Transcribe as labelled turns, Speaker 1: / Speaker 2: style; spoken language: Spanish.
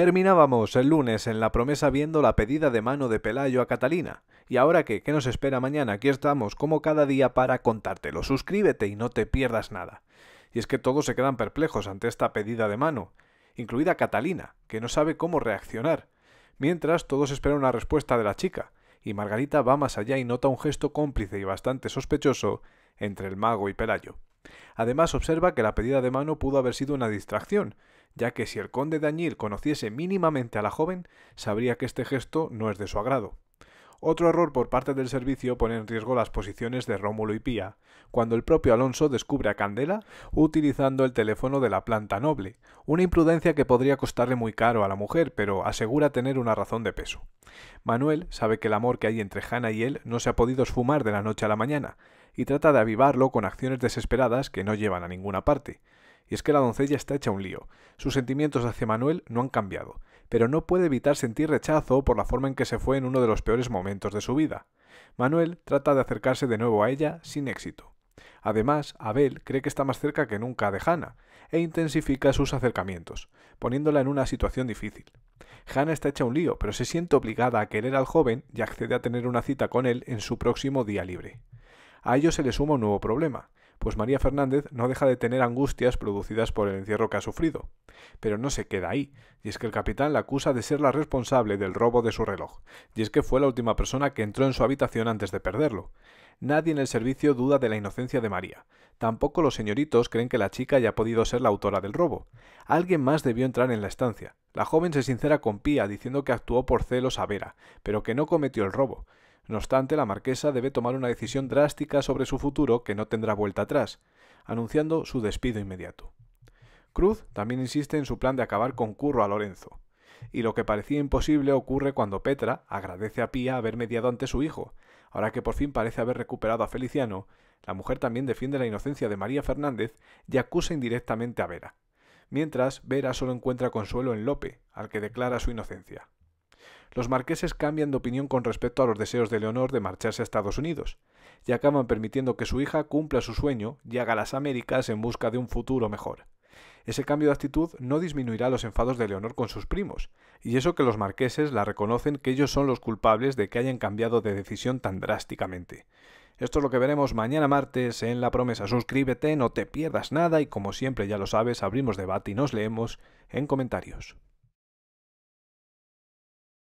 Speaker 1: Terminábamos el lunes en la promesa viendo la pedida de mano de Pelayo a Catalina. ¿Y ahora qué? ¿Qué nos espera mañana? Aquí estamos, como cada día, para contártelo. Suscríbete y no te pierdas nada. Y es que todos se quedan perplejos ante esta pedida de mano, incluida Catalina, que no sabe cómo reaccionar. Mientras, todos esperan una respuesta de la chica, y Margarita va más allá y nota un gesto cómplice y bastante sospechoso entre el mago y Pelayo. Además, observa que la pedida de mano pudo haber sido una distracción, ya que si el conde de conociese mínimamente a la joven, sabría que este gesto no es de su agrado. Otro error por parte del servicio pone en riesgo las posiciones de Rómulo y Pía, cuando el propio Alonso descubre a Candela utilizando el teléfono de la planta noble, una imprudencia que podría costarle muy caro a la mujer, pero asegura tener una razón de peso. Manuel sabe que el amor que hay entre Hanna y él no se ha podido esfumar de la noche a la mañana, y trata de avivarlo con acciones desesperadas que no llevan a ninguna parte y es que la doncella está hecha un lío. Sus sentimientos hacia Manuel no han cambiado, pero no puede evitar sentir rechazo por la forma en que se fue en uno de los peores momentos de su vida. Manuel trata de acercarse de nuevo a ella sin éxito. Además, Abel cree que está más cerca que nunca de Hanna e intensifica sus acercamientos, poniéndola en una situación difícil. Hanna está hecha un lío, pero se siente obligada a querer al joven y accede a tener una cita con él en su próximo día libre. A ello se le suma un nuevo problema pues María Fernández no deja de tener angustias producidas por el encierro que ha sufrido. Pero no se queda ahí, y es que el capitán la acusa de ser la responsable del robo de su reloj, y es que fue la última persona que entró en su habitación antes de perderlo. Nadie en el servicio duda de la inocencia de María. Tampoco los señoritos creen que la chica haya podido ser la autora del robo. Alguien más debió entrar en la estancia. La joven se sincera con Pía diciendo que actuó por celos a Vera, pero que no cometió el robo. No obstante, la marquesa debe tomar una decisión drástica sobre su futuro que no tendrá vuelta atrás, anunciando su despido inmediato. Cruz también insiste en su plan de acabar con Curro a Lorenzo, y lo que parecía imposible ocurre cuando Petra agradece a Pía haber mediado ante su hijo. Ahora que por fin parece haber recuperado a Feliciano, la mujer también defiende la inocencia de María Fernández y acusa indirectamente a Vera. Mientras, Vera solo encuentra consuelo en Lope, al que declara su inocencia los marqueses cambian de opinión con respecto a los deseos de Leonor de marcharse a Estados Unidos, y acaban permitiendo que su hija cumpla su sueño y haga las Américas en busca de un futuro mejor. Ese cambio de actitud no disminuirá los enfados de Leonor con sus primos, y eso que los marqueses la reconocen que ellos son los culpables de que hayan cambiado de decisión tan drásticamente. Esto es lo que veremos mañana martes en La Promesa. Suscríbete, no te pierdas nada y como siempre ya lo sabes, abrimos debate y nos leemos en comentarios.